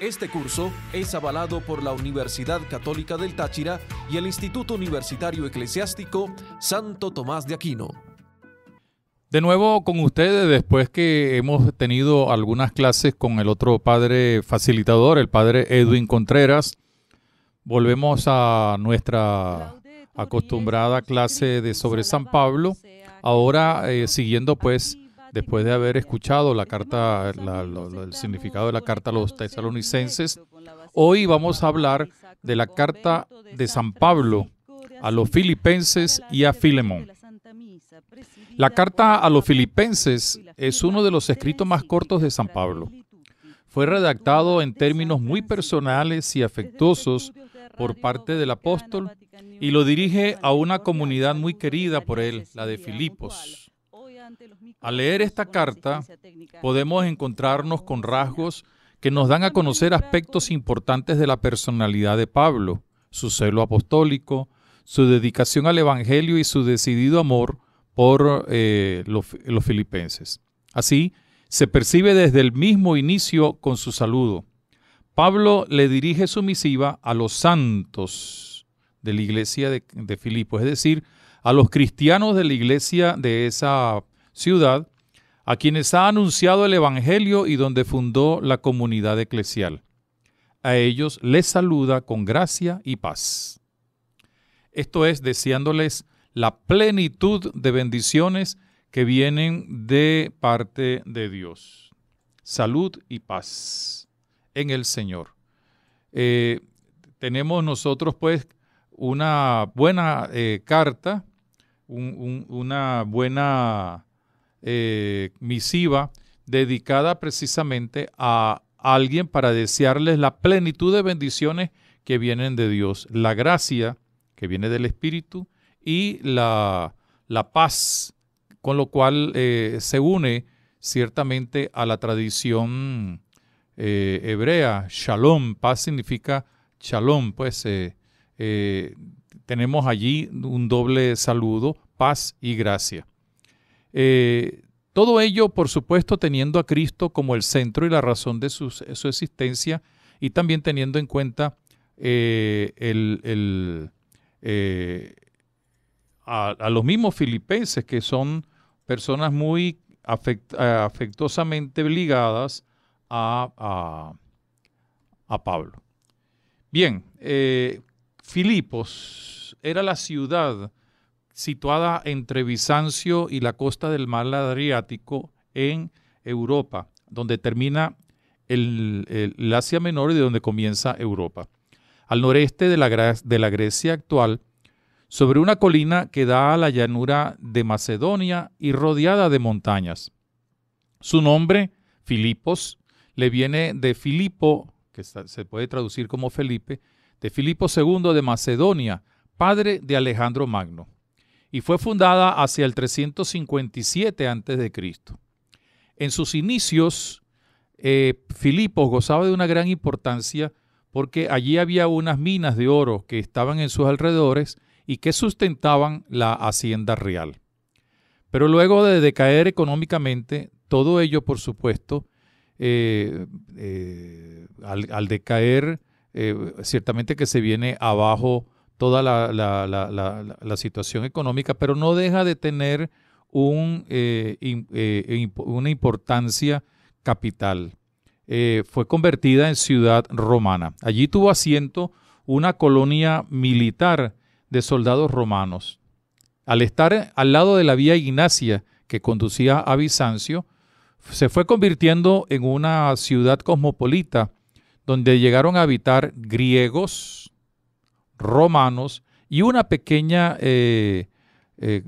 este curso es avalado por la Universidad Católica del Táchira y el Instituto Universitario Eclesiástico Santo Tomás de Aquino. De nuevo con ustedes, después que hemos tenido algunas clases con el otro padre facilitador, el padre Edwin Contreras, volvemos a nuestra acostumbrada clase de sobre San Pablo, ahora eh, siguiendo pues después de haber escuchado la carta, el significado de la carta a los tesalonicenses, hoy vamos a hablar de la carta de San Pablo a los filipenses y a Filemón. La carta a los filipenses es uno de los escritos más cortos de San Pablo. Fue redactado en términos muy personales y afectuosos por parte del apóstol y lo dirige a una comunidad muy querida por él, la de Filipos. Al leer esta carta podemos encontrarnos con rasgos que nos dan a conocer aspectos importantes de la personalidad de Pablo, su celo apostólico, su dedicación al Evangelio y su decidido amor por eh, los, filipenses. Así, se percibe desde el mismo inicio con su saludo. Pablo le dirige su misiva a los santos de la iglesia de, de Filipo, es decir, a los cristianos de la iglesia de esa ciudad, a quienes ha anunciado el Evangelio y donde fundó la comunidad eclesial. A ellos les saluda con gracia y paz. Esto es deseándoles la plenitud de bendiciones que vienen de parte de Dios. Salud y paz en el Señor. Eh, tenemos nosotros pues una buena eh, carta, una buena eh, misiva dedicada precisamente a alguien para desearles la plenitud de bendiciones que vienen de Dios, la gracia que viene del Espíritu y la, la paz, con lo cual eh, se une ciertamente a la tradición eh, hebrea. Shalom, paz significa shalom, pues tenemos allí un doble saludo, paz y gracia. Eh, todo ello, por supuesto, teniendo a Cristo como el centro y la razón de su, existencia y también teniendo en cuenta eh, eh, a, los mismos filipenses, que son personas muy afectuosamente ligadas a, a Pablo. Bien, Filipos era la ciudad situada entre Bizancio y la costa del mar Adriático en Europa, donde termina el, Asia Menor y de donde comienza Europa. Al noreste de la, de la Grecia actual, sobre una colina que da a la llanura de Macedonia y rodeada de montañas. Su nombre, Filipos, le viene de Filipo, que se puede traducir como Felipe, de Filipo II de Macedonia, padre de Alejandro Magno y fue fundada hacia el 357 a.C. En sus inicios, eh, Filipos gozaba de una gran importancia porque allí había unas minas de oro que estaban en sus alrededores y que sustentaban la hacienda real. Pero luego de decaer económicamente, todo ello, por supuesto, eh, eh, al, al, decaer, ciertamente que se viene abajo toda la, situación económica, pero no deja de tener un, eh, eh, una importancia capital. Eh, fue convertida en ciudad romana. Allí tuvo asiento una colonia militar de soldados romanos. Al estar al lado de la vía Ignacia que conducía a Bizancio, se fue convirtiendo en una ciudad cosmopolita donde llegaron a habitar griegos, romanos y una pequeña eh, eh,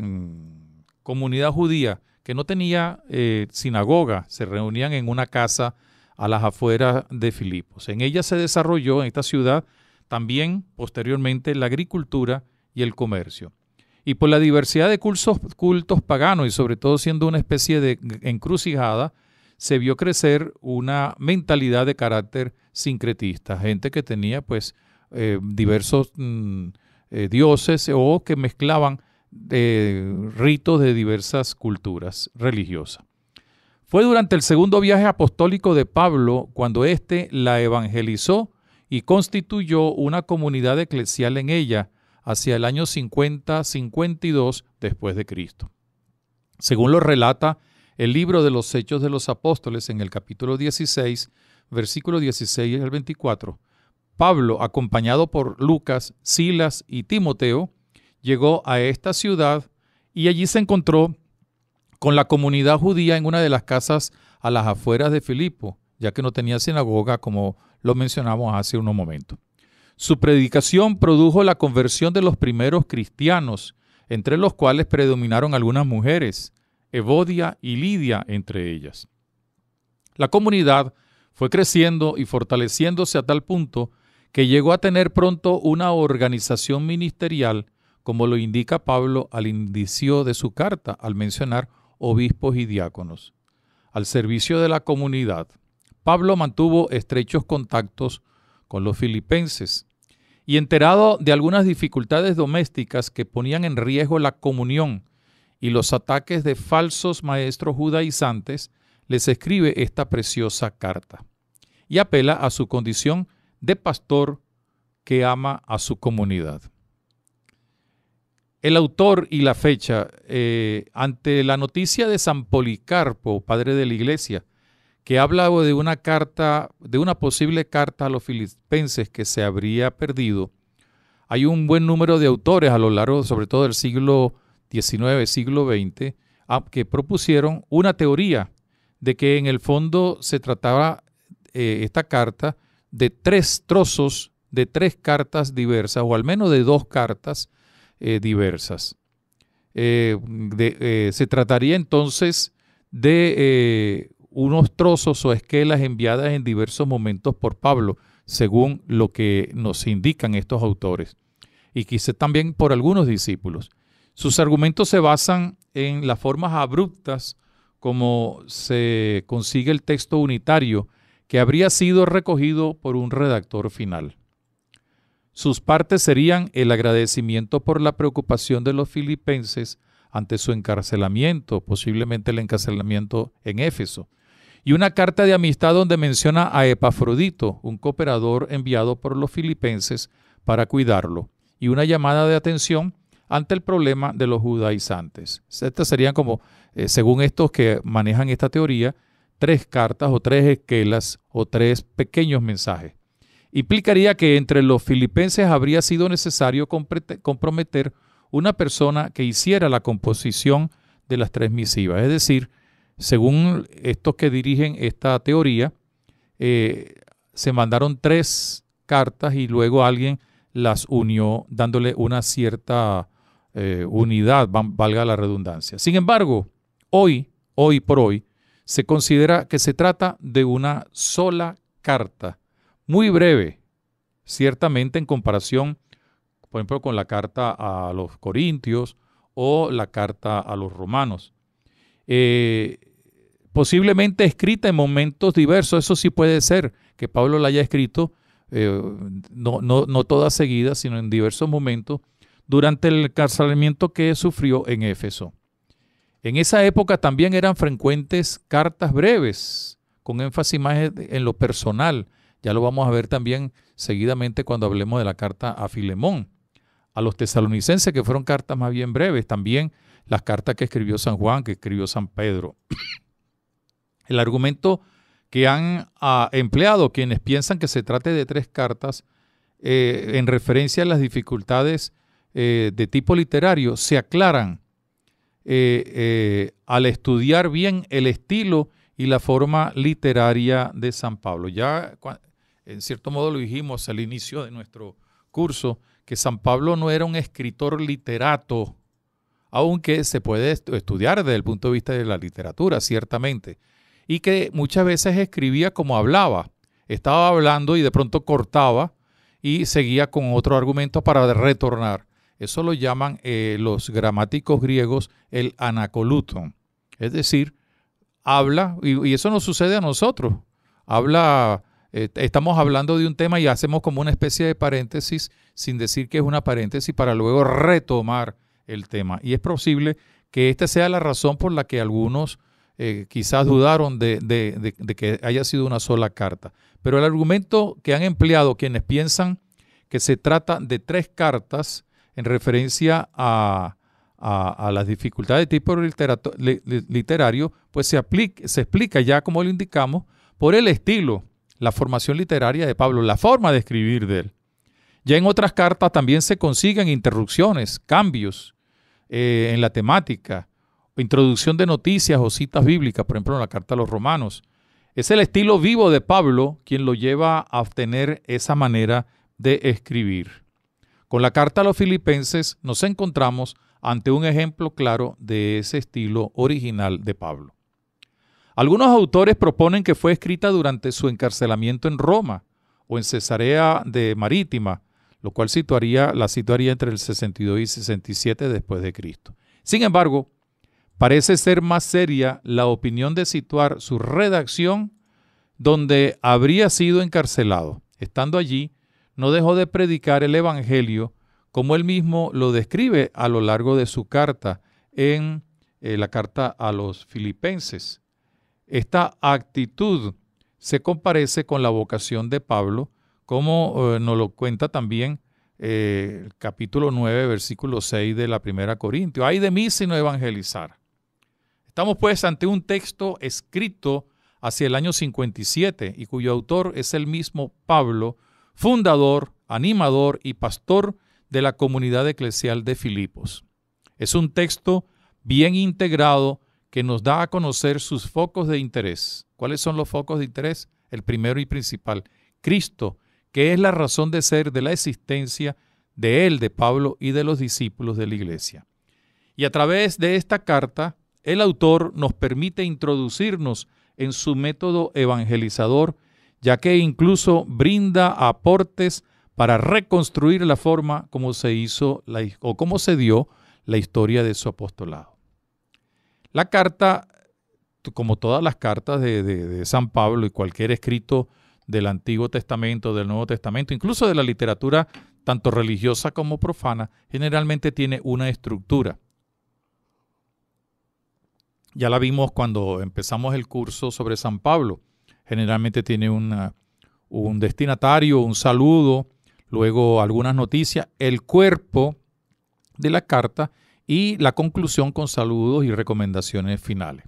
comunidad judía que no tenía eh, sinagoga, se reunían en una casa a las afueras de Filipos. En ella se desarrolló, en esta ciudad, también posteriormente la agricultura y el comercio. Y por la diversidad de cultos paganos y sobre todo siendo una especie de encrucijada, se vio crecer una mentalidad de carácter sincretista, gente que tenía pues eh, diversos mm, eh, dioses o que mezclaban eh, ritos de diversas culturas religiosas. Fue durante el segundo viaje apostólico de Pablo cuando éste la evangelizó y constituyó una comunidad eclesial en ella hacia el año 50-52 después de Cristo. Según lo relata el libro de los Hechos de los Apóstoles en el capítulo 16, versículo 16 al 24, Pablo, acompañado por Lucas, Silas y Timoteo, llegó a esta ciudad y allí se encontró con la comunidad judía en una de las casas a las afueras de Filipo, ya que no tenía sinagoga como lo mencionamos hace unos momentos. Su predicación produjo la conversión de los primeros cristianos, entre los cuales predominaron algunas mujeres, Evodia y Lidia entre ellas. La comunidad fue creciendo y fortaleciéndose a tal punto que llegó a tener pronto una organización ministerial, como lo indica Pablo al indicio de su carta, al mencionar obispos y diáconos, al servicio de la comunidad. Pablo mantuvo estrechos contactos con los filipenses y enterado de algunas dificultades domésticas que ponían en riesgo la comunión y los ataques de falsos maestros judaizantes, les escribe esta preciosa carta y apela a su condición de pastor que ama a su comunidad. El autor y la fecha, eh, ante la noticia de San Policarpo, padre de la iglesia, que habla de una carta, de una posible carta a los filipenses que se habría perdido, hay un buen número de autores a lo largo, sobre todo del siglo XIX, siglo XX, que propusieron una teoría de que en el fondo se trataba eh, esta carta de tres trozos de tres cartas diversas, o al menos de dos cartas eh, diversas. Eh, eh, se trataría entonces de unos trozos o esquelas enviadas en diversos momentos por Pablo, según lo que nos indican estos autores, y quizás también por algunos discípulos. Sus argumentos se basan en las formas abruptas como se consigue el texto unitario que habría sido recogido por un redactor final. Sus partes serían el agradecimiento por la preocupación de los filipenses ante su encarcelamiento, posiblemente el encarcelamiento en Éfeso, y una carta de amistad donde menciona a Epafrodito, un cooperador enviado por los filipenses para cuidarlo, y una llamada de atención ante el problema de los judaizantes. Estas serían como, eh, según estos que manejan esta teoría, tres cartas o tres esquelas o tres pequeños mensajes. Implicaría que entre los filipenses habría sido necesario comprometer una persona que hiciera la composición de las tres misivas. Es decir, según estos que dirigen esta teoría, eh, se mandaron tres cartas y luego alguien las unió dándole una cierta eh, unidad, valga la redundancia. Sin embargo, hoy, hoy por hoy, se considera que se trata de una sola carta, muy breve, ciertamente en comparación, por ejemplo, con la carta a los corintios o la carta a los romanos. Eh, posiblemente escrita en momentos diversos, eso sí puede ser que Pablo la haya escrito, eh, no, no, no todas seguidas, sino en diversos momentos, durante el encarcelamiento que sufrió en Éfeso. En esa época también eran frecuentes cartas breves, con énfasis más e, en lo personal. Ya lo vamos a ver también seguidamente cuando hablemos de la carta a Filemón. A los tesalonicenses, que fueron cartas más bien breves, también las cartas que escribió San Juan, que escribió San Pedro. El argumento que han ah, empleado quienes piensan que se trate de tres cartas eh, en referencia a las dificultades eh, de tipo literario se aclaran eh, eh, al estudiar bien el estilo y la forma literaria de San Pablo. Ya, en cierto modo, lo dijimos al inicio de nuestro curso, que San Pablo no era un escritor literato, aunque se puede estudiar desde el punto de vista de la literatura, ciertamente, y que muchas veces escribía como hablaba, estaba hablando y de pronto cortaba y seguía con otro argumento para retornar. Eso lo llaman eh, los gramáticos griegos el anacoluto. Es decir, habla, y, eso no sucede a nosotros. Habla, eh, estamos hablando de un tema y hacemos como una especie de paréntesis sin decir que es una paréntesis para luego retomar el tema. Y es posible que esta sea la razón por la que algunos eh, quizás dudaron de, que haya sido una sola carta. Pero el argumento que han empleado quienes piensan que se trata de tres cartas en referencia a, las dificultades de tipo literario, pues se, se explica ya, como lo indicamos, por el estilo, la formación literaria de Pablo, la forma de escribir de él. Ya en otras cartas también se consiguen interrupciones, cambios eh, en la temática, introducción de noticias o citas bíblicas, por ejemplo en la carta a los romanos. Es el estilo vivo de Pablo quien lo lleva a obtener esa manera de escribir. Con la carta a los filipenses nos encontramos ante un ejemplo claro de ese estilo original de Pablo. Algunos autores proponen que fue escrita durante su encarcelamiento en Roma o en Cesarea de Marítima, lo cual situaría, la situaría entre el 62 y 67 después de Cristo. Sin embargo, parece ser más seria la opinión de situar su redacción donde habría sido encarcelado, estando allí no dejó de predicar el Evangelio como él mismo lo describe a lo largo de su carta en eh, la carta a los filipenses. Esta actitud se comparece con la vocación de Pablo, como eh, nos lo cuenta también eh, el capítulo 9, versículo 6 de la primera Corintio. Hay de mí sino evangelizar. Estamos pues ante un texto escrito hacia el año 57 y cuyo autor es el mismo Pablo, fundador, animador y pastor de la comunidad eclesial de Filipos. Es un texto bien integrado que nos da a conocer sus focos de interés. ¿Cuáles son los focos de interés? El primero y principal, Cristo, que es la razón de ser de la existencia de él, de Pablo y de los discípulos de la iglesia. Y a través de esta carta, el autor nos permite introducirnos en su método evangelizador ya que incluso brinda aportes para reconstruir la forma como se hizo la, o cómo se dio la historia de su apostolado. La carta, como todas las cartas de San Pablo y cualquier escrito del Antiguo Testamento, del Nuevo Testamento, incluso de la literatura tanto religiosa como profana, generalmente tiene una estructura. Ya la vimos cuando empezamos el curso sobre San Pablo generalmente tiene un destinatario, un saludo, luego algunas noticias, el cuerpo de la carta y la conclusión con saludos y recomendaciones finales.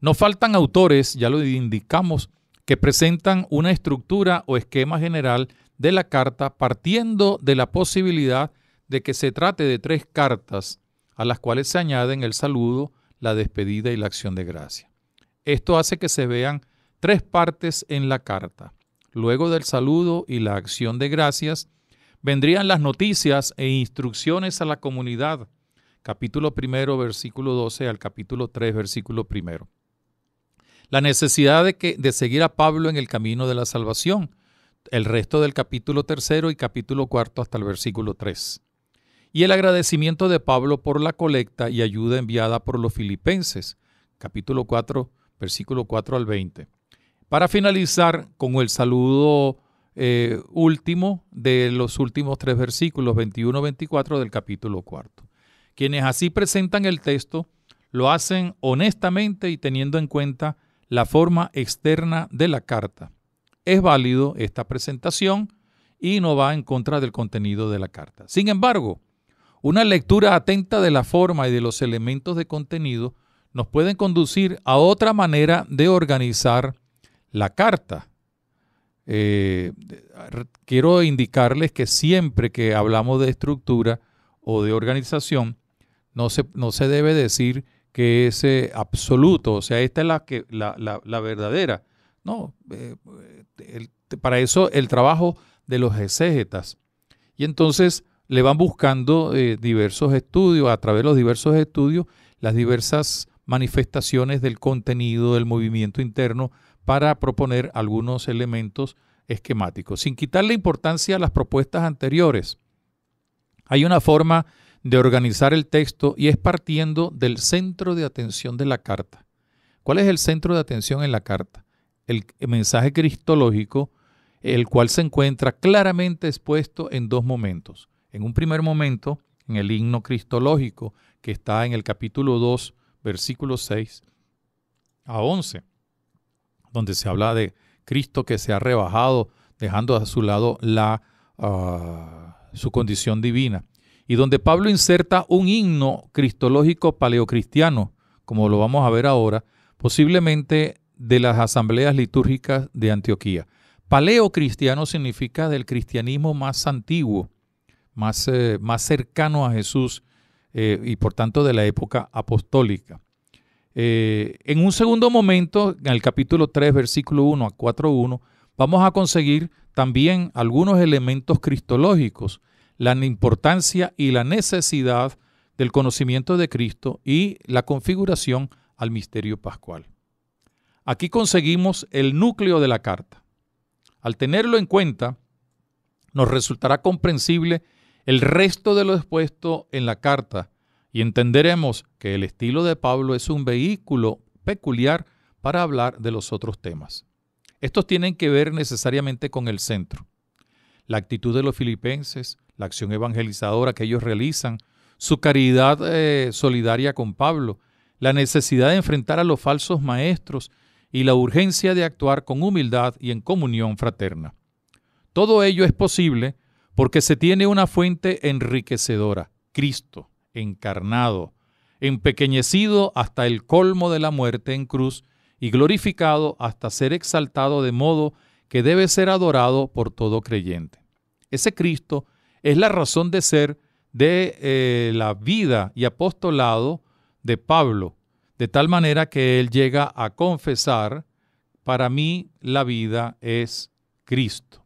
No faltan autores, ya lo indicamos, que presentan una estructura o esquema general de la carta partiendo de la posibilidad de que se trate de tres cartas a las cuales se añaden el saludo, la despedida y la acción de gracia. Esto hace que se vean tres partes en la carta. Luego del saludo y la acción de gracias, vendrían las noticias e instrucciones a la comunidad. Capítulo primero, versículo 12 al capítulo 3, versículo primero. La necesidad de, que, de seguir a Pablo en el camino de la salvación. El resto del capítulo tercero y capítulo cuarto hasta el versículo 3. Y el agradecimiento de Pablo por la colecta y ayuda enviada por los filipenses. Capítulo 4, versículo 4 al veinte. Para finalizar con el saludo eh, último de los últimos tres versículos 21-24 del capítulo cuarto. Quienes así presentan el texto lo hacen honestamente y teniendo en cuenta la forma externa de la carta. Es válido esta presentación y no va en contra del contenido de la carta. Sin embargo, una lectura atenta de la forma y de los elementos de contenido nos pueden conducir a otra manera de organizar la carta. Eh, quiero indicarles que siempre que hablamos de estructura o de organización, no se, debe decir que es eh, absoluto, o sea, esta es la, que, la, verdadera. No, eh, para eso el trabajo de los exégetas. Y entonces le van buscando diversos estudios, a través de los diversos estudios, las diversas manifestaciones del contenido del movimiento interno para proponer algunos elementos esquemáticos, sin quitarle importancia a las propuestas anteriores. Hay una forma de organizar el texto y es partiendo del centro de atención de la carta. ¿Cuál es el centro de atención en la carta? El mensaje cristológico, el cual se encuentra claramente expuesto en dos momentos. En un primer momento, en el himno cristológico, que está en el capítulo 2, versículos 6 a 11 donde se habla de Cristo que se ha rebajado, dejando a su lado la, ah, su condición divina. Y donde Pablo inserta un himno cristológico paleocristiano, como lo vamos a ver ahora, posiblemente de las asambleas litúrgicas de Antioquía. Paleocristiano significa del cristianismo más antiguo, más, eh, más cercano a Jesús eh, y por tanto de la época apostólica. Eh, en un segundo momento, en el capítulo 3, versículo 1 a 4.1, vamos a conseguir también algunos elementos cristológicos, la importancia y la necesidad del conocimiento de Cristo y la configuración al misterio pascual. Aquí conseguimos el núcleo de la carta. Al tenerlo en cuenta, nos resultará comprensible el resto de lo expuesto en la carta, y entenderemos que el estilo de Pablo es un vehículo peculiar para hablar de los otros temas. Estos tienen que ver necesariamente con el centro. La actitud de los filipenses, la acción evangelizadora que ellos realizan, su caridad eh, solidaria con Pablo, la necesidad de enfrentar a los falsos maestros y la urgencia de actuar con humildad y en comunión fraterna. Todo ello es posible porque se tiene una fuente enriquecedora, Cristo encarnado, empequeñecido hasta el colmo de la muerte en cruz y glorificado hasta ser exaltado de modo que debe ser adorado por todo creyente. Ese Cristo es la razón de ser de eh, la vida y apostolado de Pablo, de tal manera que él llega a confesar, para mí la vida es Cristo.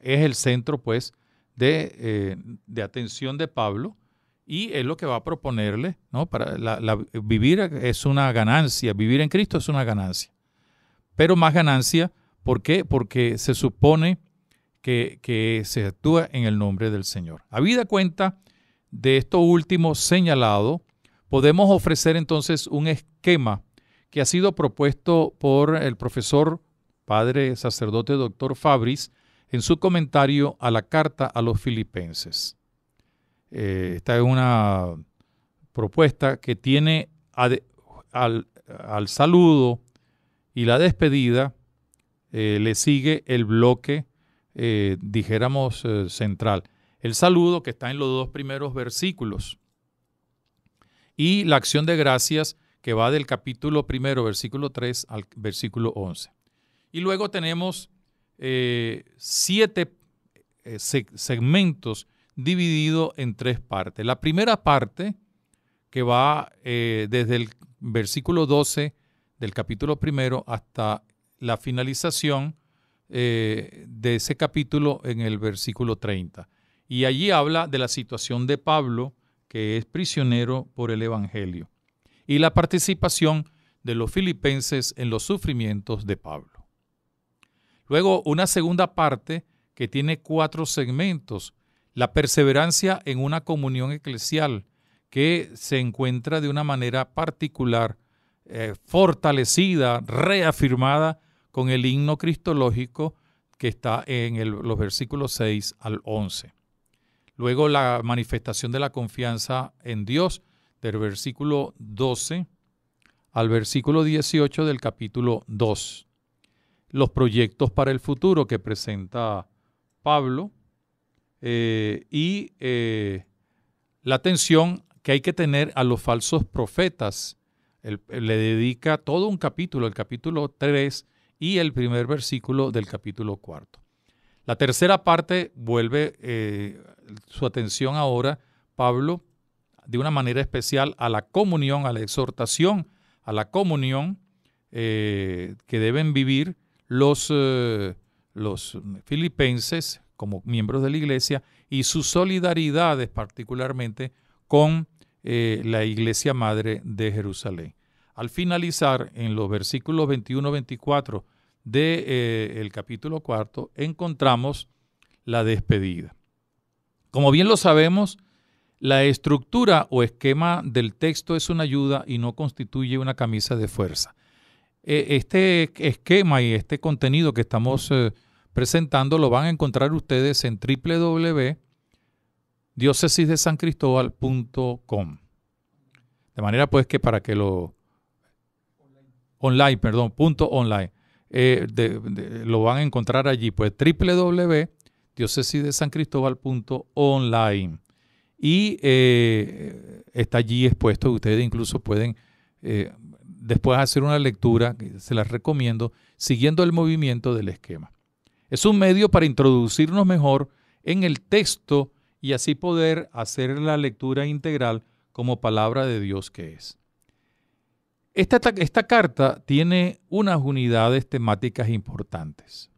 Es el centro, pues, de, eh, de atención de Pablo y es lo que va a proponerle, ¿no? Para vivir es una ganancia, vivir en Cristo es una ganancia. Pero más ganancia, ¿por qué? Porque se supone que, que se actúa en el nombre del Señor. Habida cuenta de esto último señalado, podemos ofrecer entonces un esquema que ha sido propuesto por el profesor, padre, sacerdote, doctor Fabris, en su comentario a la carta a los filipenses. Eh, esta es una propuesta que tiene al, saludo y la despedida, eh, le sigue el bloque, eh, dijéramos, central. El saludo que está en los dos primeros versículos y la acción de gracias que va del capítulo primero, versículo 3 al versículo 11. Y luego tenemos siete segmentos dividido en tres partes. La primera parte, que va eh, desde el versículo 12 del capítulo primero hasta la finalización eh, de ese capítulo en el versículo 30. Y allí habla de la situación de Pablo, que es prisionero por el Evangelio, y la participación de los filipenses en los sufrimientos de Pablo. Luego, una segunda parte que tiene cuatro segmentos la perseverancia en una comunión eclesial que se encuentra de una manera particular, eh, fortalecida, reafirmada con el himno cristológico que está en los versículos 6 al 11. Luego la manifestación de la confianza en Dios del versículo 12 al versículo 18 del capítulo 2. Los proyectos para el futuro que presenta Pablo eh, y eh, la atención que hay que tener a los falsos profetas. le dedica todo un capítulo, el capítulo 3 y el primer versículo del capítulo 4. La tercera parte vuelve eh, su atención ahora, Pablo, de una manera especial a la comunión, a la exhortación, a la comunión que deben vivir los, los filipenses, como miembros de la iglesia y sus solidaridades particularmente con eh, la iglesia madre de Jerusalén. Al finalizar en los versículos 21-24 del eh, capítulo cuarto, encontramos la despedida. Como bien lo sabemos, la estructura o esquema del texto es una ayuda y no constituye una camisa de fuerza. E, este esquema y este contenido que estamos eh, presentando lo van a encontrar ustedes en www.diócesis De manera pues que para que lo online, perdón, punto online. Eh, lo van a encontrar allí, pues online Y eh, está allí expuesto, ustedes incluso pueden eh, después hacer una lectura, se las recomiendo, siguiendo el movimiento del esquema. Es un medio para introducirnos mejor en el texto y así poder hacer la lectura integral como palabra de Dios que es. Esta, esta carta tiene unas unidades temáticas importantes.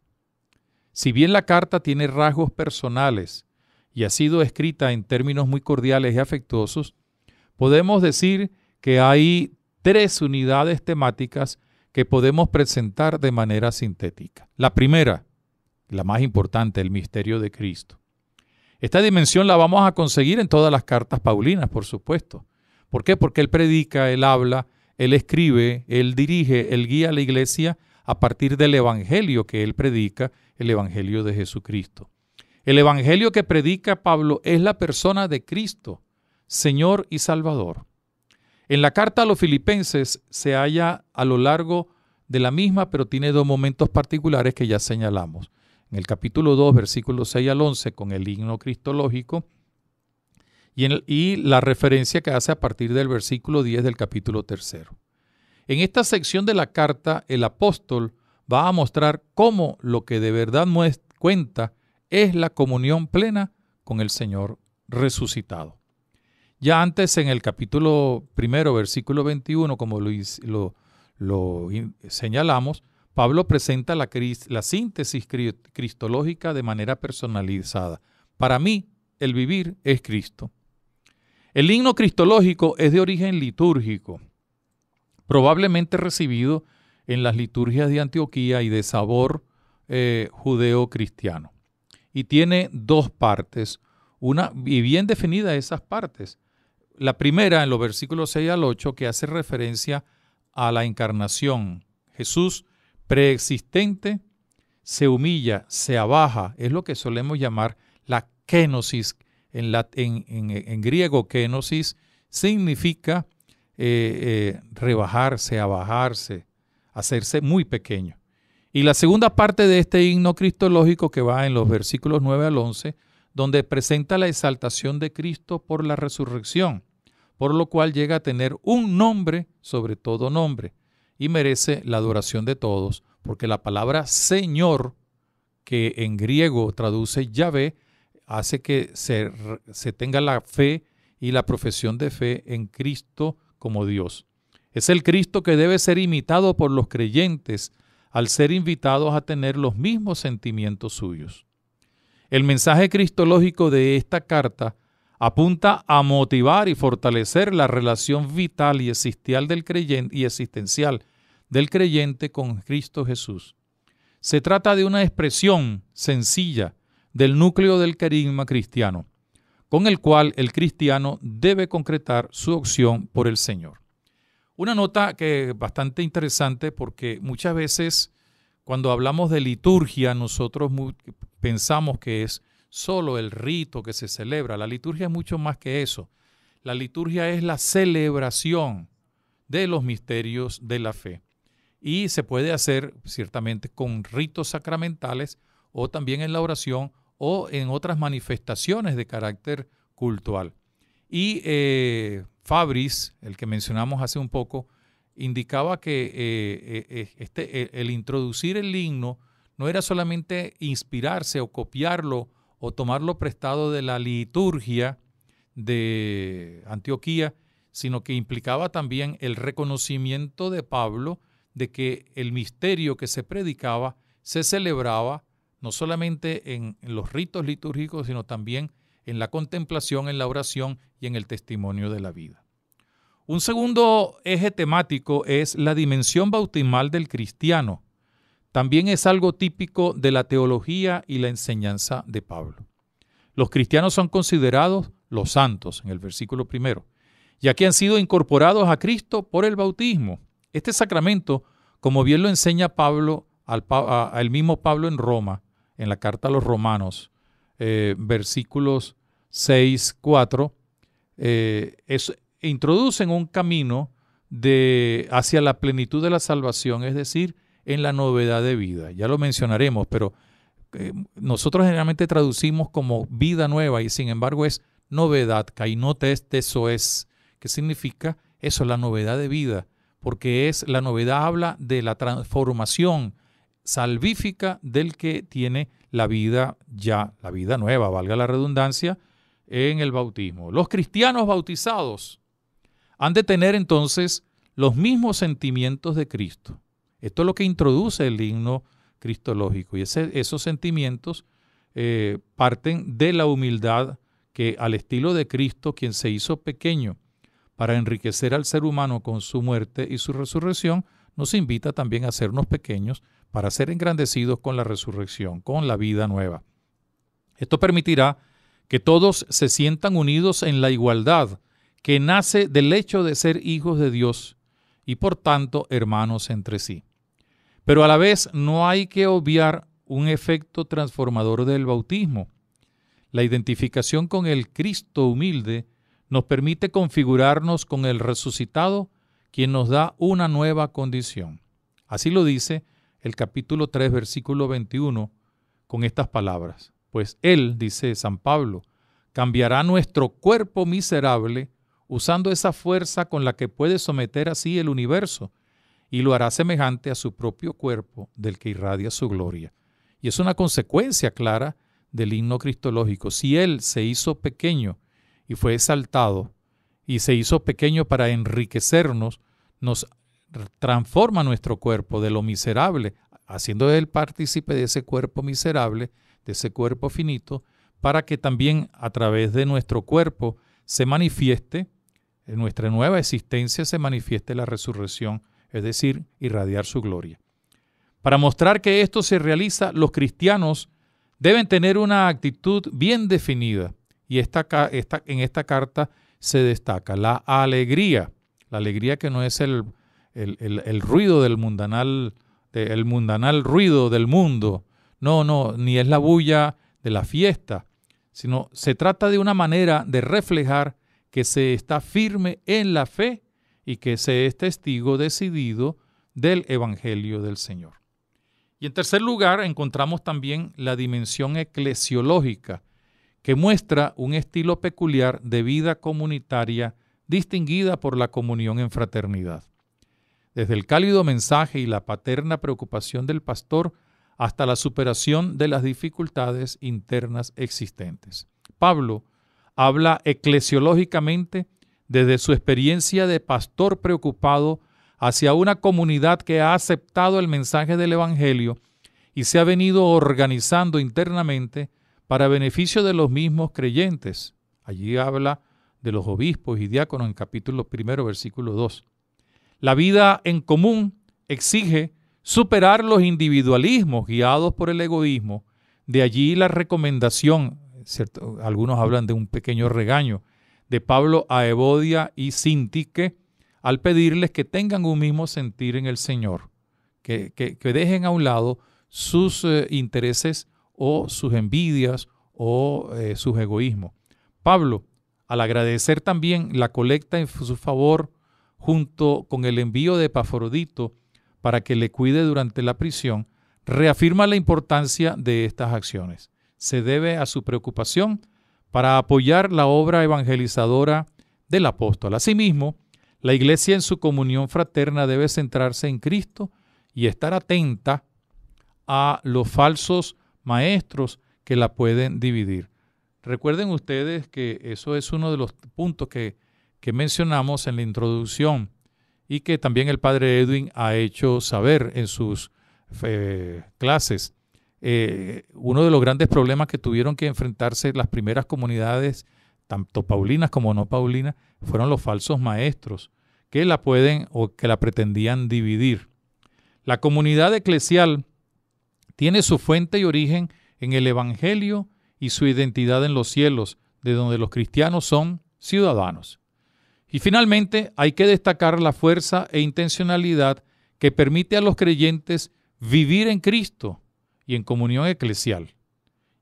Si bien la carta tiene rasgos personales y ha sido escrita en términos muy cordiales y afectuosos, podemos decir que hay tres unidades temáticas que podemos presentar de manera sintética. La primera, la más importante, el misterio de Cristo. Esta dimensión la vamos a conseguir en todas las cartas paulinas, por supuesto. ¿Por qué? Porque él predica, él habla, él escribe, él dirige, él guía a la iglesia a partir del evangelio que él predica, el evangelio de Jesucristo. El evangelio que predica Pablo es la persona de Cristo, Señor y Salvador. En la carta a los filipenses se halla a lo largo de la misma, pero tiene dos momentos particulares que ya señalamos en el capítulo 2, versículos 6 al 11, con el himno cristológico y, la referencia que hace a partir del versículo 10 del capítulo 3. En esta sección de la carta, el apóstol va a mostrar cómo lo que de verdad cuenta es la comunión plena con el Señor resucitado. Ya antes en el capítulo primero, versículo 21, como lo señalamos, Pablo presenta la, la síntesis cristológica de manera personalizada. Para mí, el vivir es Cristo. El himno cristológico es de origen litúrgico, probablemente recibido en las liturgias de Antioquía y de sabor eh, judeo-cristiano. Y tiene dos partes, una, y bien definidas esas partes. La primera, en los versículos 6 al 8, que hace referencia a la encarnación. Jesús preexistente, se humilla, se abaja, es lo que solemos llamar la kenosis. En, la, en, griego, kenosis significa eh, eh, rebajarse, abajarse, hacerse muy pequeño. Y la segunda parte de este himno cristológico que va en los versículos 9 al 11, donde presenta la exaltación de Cristo por la resurrección, por lo cual llega a tener un nombre sobre todo nombre y merece la adoración de todos, porque la palabra Señor, que en griego traduce Yahvé, hace que se, se tenga la fe y la profesión de fe en Cristo como Dios. Es el Cristo que debe ser imitado por los creyentes al ser invitados a tener los mismos sentimientos suyos. El mensaje cristológico de esta carta apunta a motivar y fortalecer la relación vital y existencial del creyente, y existencial del creyente con Cristo Jesús. Se trata de una expresión sencilla del núcleo del carisma cristiano, con el cual el cristiano debe concretar su opción por el Señor. Una nota que es bastante interesante porque muchas veces cuando hablamos de liturgia nosotros pensamos que es solo el rito que se celebra. La liturgia es mucho más que eso. La liturgia es la celebración de los misterios de la fe. Y se puede hacer ciertamente con ritos sacramentales o también en la oración o en otras manifestaciones de carácter cultural. Y eh, Fabris, el que mencionamos hace un poco, indicaba que eh, eh, este, el introducir el himno no era solamente inspirarse o copiarlo o tomarlo prestado de la liturgia de Antioquía, sino que implicaba también el reconocimiento de Pablo de que el misterio que se predicaba se celebraba no solamente en los ritos litúrgicos, sino también en la contemplación, en la oración y en el testimonio de la vida. Un segundo eje temático es la dimensión bautismal del cristiano, también es algo típico de la teología y la enseñanza de Pablo. Los cristianos son considerados los santos en el versículo primero, ya que han sido incorporados a Cristo por el bautismo. Este sacramento, como bien lo enseña Pablo, al, mismo Pablo en Roma, en la carta a los romanos, eh, versículos 6, 4, eh, introducen un camino de, hacia la plenitud de la salvación, es decir, en la novedad de vida. Ya lo mencionaremos, pero eh, nosotros generalmente traducimos como vida nueva y sin embargo es novedad, eso es que significa eso, la novedad de vida, porque es la novedad habla de la transformación salvífica del que tiene la vida ya, la vida nueva, valga la redundancia, en el bautismo. Los cristianos bautizados han de tener entonces los mismos sentimientos de Cristo. Esto es lo que introduce el himno cristológico y esos sentimientos eh, parten de la humildad que al estilo de Cristo, quien se hizo pequeño para enriquecer al ser humano con su muerte y su resurrección, nos invita también a hacernos pequeños para ser engrandecidos con la resurrección, con la vida nueva. Esto permitirá que todos se sientan unidos en la igualdad que nace del hecho de ser hijos de Dios y por tanto hermanos entre sí. Pero a la vez no hay que obviar un efecto transformador del bautismo. La identificación con el Cristo humilde nos permite configurarnos con el resucitado, quien nos da una nueva condición. Así lo dice el capítulo 3, versículo 21, con estas palabras. Pues Él, dice San Pablo, cambiará nuestro cuerpo miserable usando esa fuerza con la que puede someter así el universo, y lo hará semejante a su propio cuerpo del que irradia su gloria. Y es una consecuencia clara del himno cristológico. Si Él se hizo pequeño y fue exaltado, y se hizo pequeño para enriquecernos, nos transforma nuestro cuerpo de lo miserable, haciendo Él partícipe de ese cuerpo miserable, de ese cuerpo finito, para que también a través de nuestro cuerpo se manifieste en nuestra nueva existencia se manifieste la resurrección, es decir, irradiar su gloria. Para mostrar que esto se realiza, los cristianos deben tener una actitud bien definida. Y esta, en esta carta se destaca la alegría, la alegría que no es el, el, el ruido del mundanal, el mundanal ruido del mundo, no, no, ni es la bulla de la fiesta, sino se trata de una manera de reflejar que se está firme en la fe y que se es testigo decidido del Evangelio del Señor. Y en tercer lugar, encontramos también la dimensión eclesiológica, que muestra un estilo peculiar de vida comunitaria distinguida por la comunión en fraternidad. Desde el cálido mensaje y la paterna preocupación del pastor hasta la superación de las dificultades internas existentes. Pablo habla eclesiológicamente desde su experiencia de pastor preocupado hacia una comunidad que ha aceptado el mensaje del Evangelio y se ha venido organizando internamente para beneficio de los mismos creyentes. Allí habla de los obispos y diáconos en capítulo primero, versículo 2. La vida en común exige superar los individualismos guiados por el egoísmo, de allí la recomendación algunos hablan de un pequeño regaño de Pablo a Evodia y Sintique al pedirles que tengan un mismo sentir en el Señor, que, dejen a un lado sus eh, intereses o sus envidias o eh, sus egoísmos. Pablo, al agradecer también la colecta en su favor, junto con el envío de Epafrodito para que le cuide durante la prisión, reafirma la importancia de estas acciones se debe a su preocupación para apoyar la obra evangelizadora del apóstol. Asimismo, la Iglesia en su comunión fraterna debe centrarse en Cristo y estar atenta a los falsos maestros que la pueden dividir. Recuerden ustedes que eso es uno de los puntos que, mencionamos en la introducción y que también el padre Edwin ha hecho saber en sus eh, clases eh, uno de los grandes problemas que tuvieron que enfrentarse las primeras comunidades, tanto paulinas como no paulinas, fueron los falsos maestros que la pueden o que la pretendían dividir. La comunidad eclesial tiene su fuente y origen en el Evangelio y su identidad en los cielos, de donde los cristianos son ciudadanos. Y finalmente hay que destacar la fuerza e intencionalidad que permite a los creyentes vivir en Cristo y en comunión eclesial.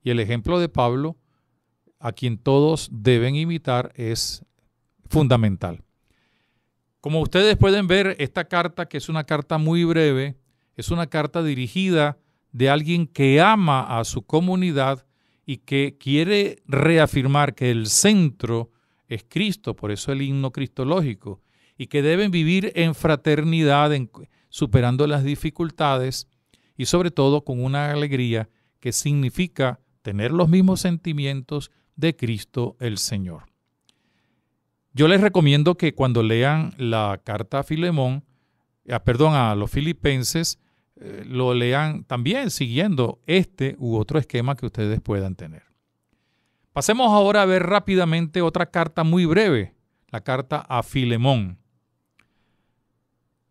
Y el ejemplo de Pablo, a quien todos deben imitar, es fundamental. Como ustedes pueden ver, esta carta, que es una carta muy breve, es una carta dirigida de alguien que ama a su comunidad y que quiere reafirmar que el centro es Cristo, por eso el himno cristológico, y que deben vivir en fraternidad, superando las dificultades y sobre todo con una alegría que significa tener los mismos sentimientos de Cristo el Señor. Yo les recomiendo que cuando lean la carta a Filemón, ah, perdón, a los filipenses, eh, lo lean también siguiendo este u otro esquema que ustedes puedan tener. Pasemos ahora a ver rápidamente otra carta muy breve, la carta a Filemón.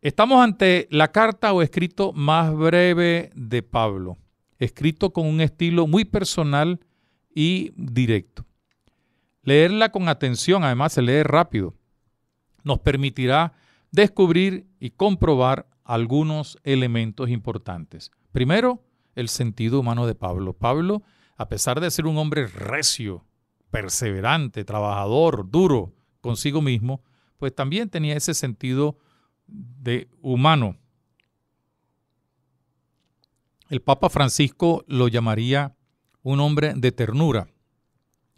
Estamos ante la carta o escrito más breve de Pablo, escrito con un estilo muy personal y directo. Leerla con atención, además se lee rápido, nos permitirá descubrir y comprobar algunos elementos importantes. Primero, el sentido humano de Pablo. Pablo, a pesar de ser un hombre recio, perseverante, trabajador, duro consigo mismo, pues también tenía ese sentido de humano. El Papa Francisco lo llamaría un hombre de ternura,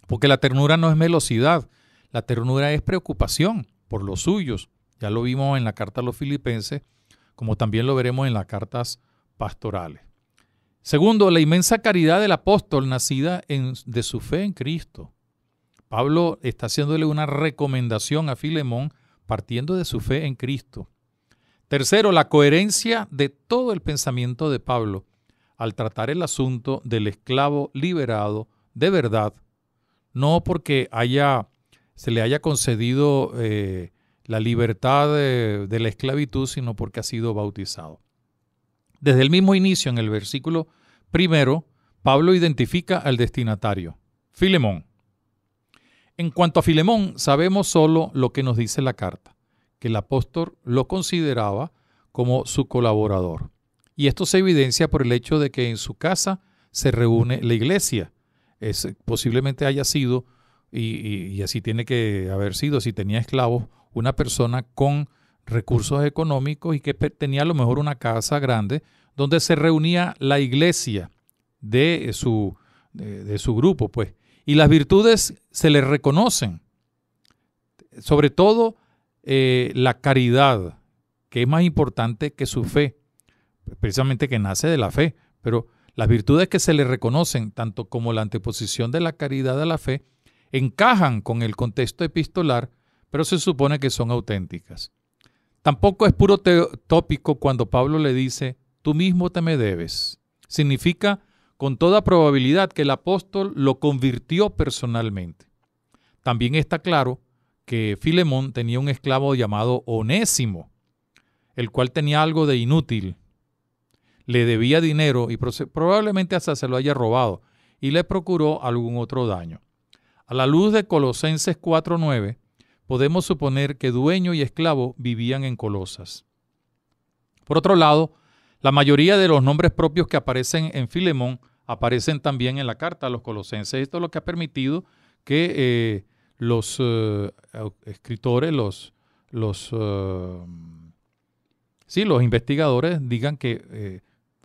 porque la ternura no es velocidad, la ternura es preocupación por los suyos. Ya lo vimos en la carta a los filipenses, como también lo veremos en las cartas pastorales. Segundo, la inmensa caridad del apóstol nacida de su fe en Cristo. Pablo está haciéndole una recomendación a Filemón partiendo de su fe en Cristo. Tercero, la coherencia de todo el pensamiento de Pablo al tratar el asunto del esclavo liberado de verdad, no porque haya, se le haya concedido eh, la libertad de, eh, de la esclavitud, sino porque ha sido bautizado. Desde el mismo inicio, en el versículo primero, Pablo identifica al destinatario, Filemón. En cuanto a Filemón, sabemos solo lo que nos dice la carta el apóstol lo consideraba como su colaborador. Y esto se evidencia por el hecho de que en su casa se reúne la iglesia. Es, posiblemente haya sido, y, así tiene que haber sido, si tenía esclavos, una persona con recursos económicos y que tenía a lo mejor una casa grande donde se reunía la iglesia de eh, su, de su grupo, pues. Y las virtudes se le reconocen, sobre todo eh, la caridad, que es más importante que su fe, precisamente que nace de la fe, pero las virtudes que se le reconocen, tanto como la anteposición de la caridad a la fe, encajan con el contexto epistolar, pero se supone que son auténticas. Tampoco es puro tópico cuando Pablo le dice, tú mismo te me debes. Significa con toda probabilidad que el apóstol lo convirtió personalmente. También está claro que Filemón tenía un esclavo llamado Onésimo, el cual tenía algo de inútil. Le debía dinero y probablemente hasta se lo haya robado y le procuró algún otro daño. A la luz de Colosenses 4.9, podemos suponer que dueño y esclavo vivían en Colosas. Por otro lado, la mayoría de los nombres propios que aparecen en Filemón aparecen también en la carta a los colosenses. Esto es lo que ha permitido que eh, los eh, escritores, los, los, eh, sí, los investigadores digan que eh,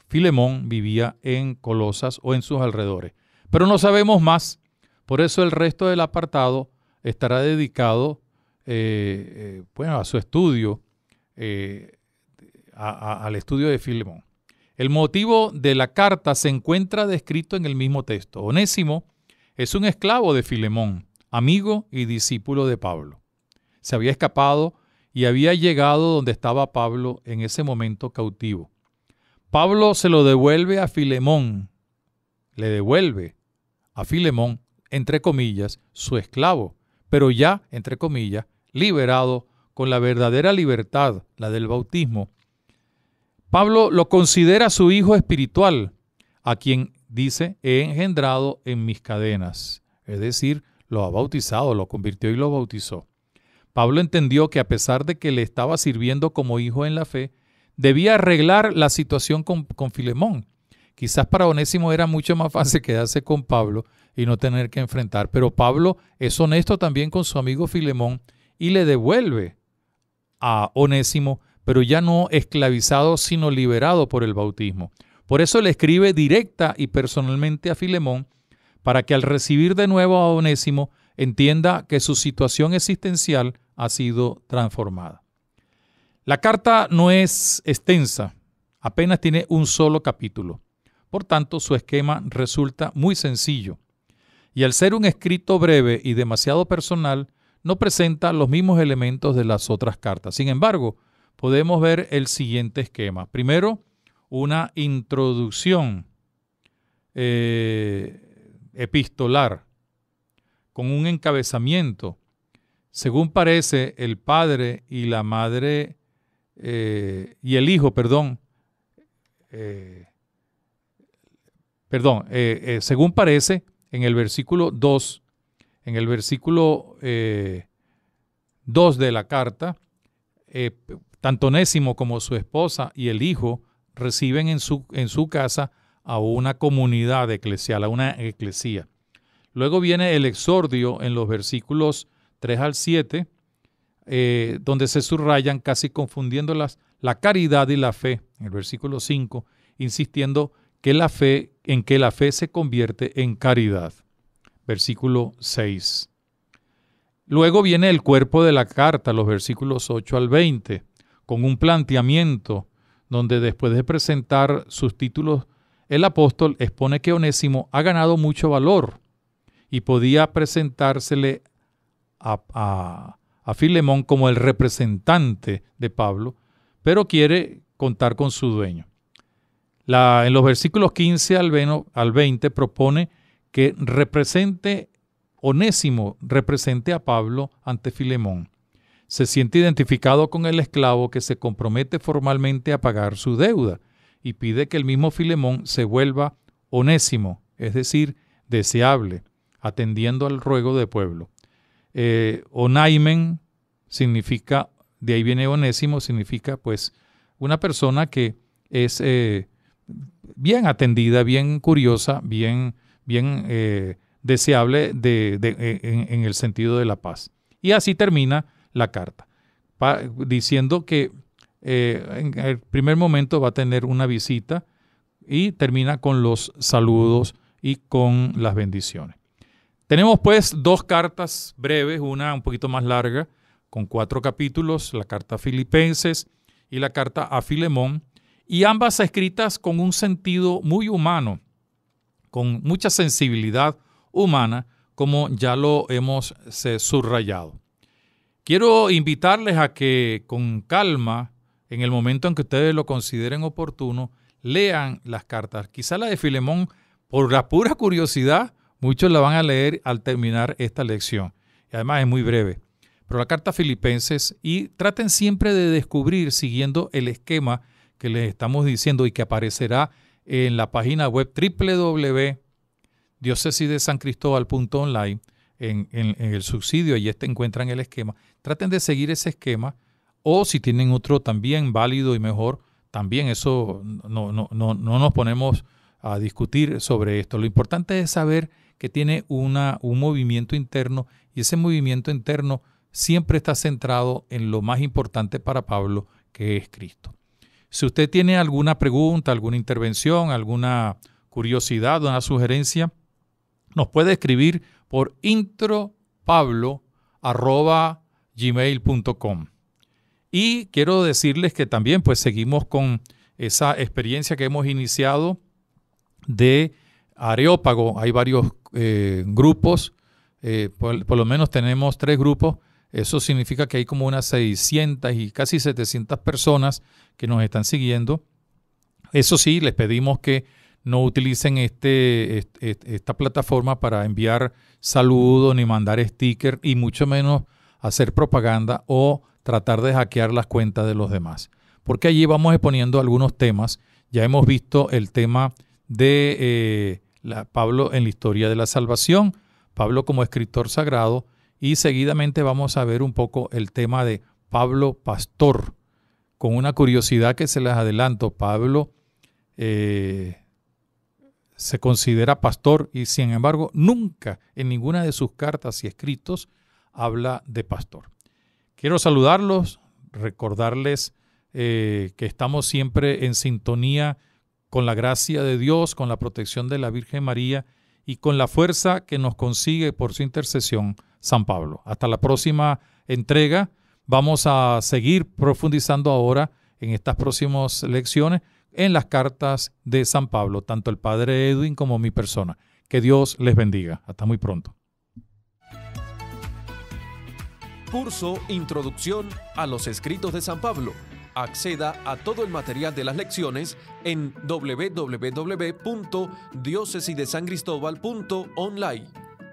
Filemón vivía en Colosas o en sus alrededores. Pero no sabemos más. Por eso el resto del apartado estará dedicado a su estudio, al estudio de Filemón. El motivo de la carta se encuentra descrito en el mismo texto. Onésimo es un esclavo de Filemón amigo y discípulo de Pablo. Se había escapado y había llegado donde estaba Pablo en ese momento cautivo. Pablo se lo devuelve a Filemón, le devuelve a Filemón, entre comillas, su esclavo, pero ya, entre comillas, liberado con la verdadera libertad, la del bautismo. Pablo lo considera su hijo espiritual, a quien dice, he engendrado en mis cadenas, es decir, lo ha bautizado, lo convirtió y lo bautizó. Pablo entendió que a pesar de que le estaba sirviendo como hijo en la fe, debía arreglar la situación con, Filemón. Quizás para Onésimo era mucho más fácil quedarse con Pablo y no tener que enfrentar, pero Pablo es honesto también con su amigo Filemón y le devuelve a Onésimo, pero ya no esclavizado, sino liberado por el bautismo. Por eso le escribe directa y personalmente a Filemón para que al recibir de nuevo a Onésimo entienda que su situación existencial ha sido transformada. La carta no es extensa, apenas tiene un solo capítulo. Por tanto, su esquema resulta muy sencillo. Y al ser un escrito breve y demasiado personal, no presenta los mismos elementos de las otras cartas. Sin embargo, podemos ver el siguiente esquema. Primero, una introducción. Eh, epistolar, con un encabezamiento. Según parece, el padre y la madre eh, y el hijo, perdón, eh, perdón, eh, según parece, en el versículo 2, en el versículo 2 de la carta, tanto Nésimo como su esposa y el hijo reciben en su, en su casa a una comunidad eclesial, a una eclesía. Luego viene el exordio en los versículos 3 al 7, eh, donde se subrayan casi confundiendo la caridad y la fe, en el versículo 5, insistiendo que la fe, en que la fe se convierte en caridad. Versículo 6. Luego viene el cuerpo de la carta, los versículos 8 al 20, con un planteamiento donde después de presentar sus títulos el apóstol expone que Onésimo ha ganado mucho valor y podía presentársele a, Filemón como el representante de Pablo, pero quiere contar con su dueño. en los versículos 15 al 20 propone que represente Onésimo represente a Pablo ante Filemón. Se siente identificado con el esclavo que se compromete formalmente a pagar su deuda y pide que el mismo Filemón se vuelva onésimo, es decir, deseable, atendiendo al ruego de pueblo. Eh, onaimen significa, de ahí viene onésimo, significa pues una persona que es eh, bien atendida, bien curiosa, bien, bien eh, deseable e, en, el sentido de la paz. Y así termina la carta, diciendo que eh, en el primer momento va a tener una visita y termina con los saludos y con las bendiciones. Tenemos pues dos cartas breves, una un poquito más larga, con cuatro capítulos, la carta a Filipenses y la carta a Filemón, y ambas escritas con un sentido muy humano, con mucha sensibilidad humana, como ya lo hemos eh, subrayado. Quiero invitarles a que con calma en el momento en que ustedes lo consideren oportuno, lean las cartas. Quizá la de Filemón, por la pura curiosidad, muchos la van a leer al terminar esta lección. Y además es muy breve. Pero la carta Filipenses y traten siempre de descubrir siguiendo el esquema que les estamos diciendo y que aparecerá en la página web www.diocesidesancristobal.online en, en, en el subsidio, allí encuentran el esquema. Traten de seguir ese esquema o si tienen otro también válido y mejor, también eso no, no, no, nos ponemos a discutir sobre esto. Lo importante es saber que tiene una, un movimiento interno y ese movimiento interno siempre está centrado en lo más importante para Pablo, que es Cristo. Si usted tiene alguna pregunta, alguna intervención, alguna curiosidad, una sugerencia, nos puede escribir por intropablo.gmail.com. Y quiero decirles que también pues seguimos con esa experiencia que hemos iniciado de Areópago. Hay varios eh, grupos, eh, por, lo menos tenemos tres grupos. Eso significa que hay como unas 600 y casi 700 personas que nos están siguiendo. Eso sí, les pedimos que no utilicen este, esta plataforma para enviar saludos ni mandar stickers y mucho menos hacer propaganda o tratar de hackear las cuentas de los demás. Porque allí vamos exponiendo algunos temas. Ya hemos visto el tema de eh, Pablo en la historia de la salvación, Pablo como escritor sagrado, y seguidamente vamos a ver un poco el tema de Pablo Pastor, con una curiosidad que se les adelanto. Pablo eh, se considera pastor y sin embargo nunca en ninguna de sus cartas y escritos habla de pastor. Quiero saludarlos, recordarles eh, que estamos siempre en sintonía con la gracia de Dios, con la protección de la Virgen María y con la fuerza que nos consigue por su intercesión San Pablo. Hasta la próxima entrega. Vamos a seguir profundizando ahora en estas próximas lecciones en las cartas de San Pablo, tanto el Padre Edwin como mi persona. Que Dios les bendiga. Hasta muy pronto. Curso Introducción a los Escritos de San Pablo. Acceda a todo el material de las lecciones en online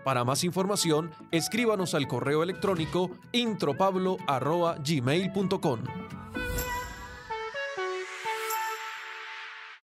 Para más información, escríbanos al correo electrónico intropablo.gmail.com.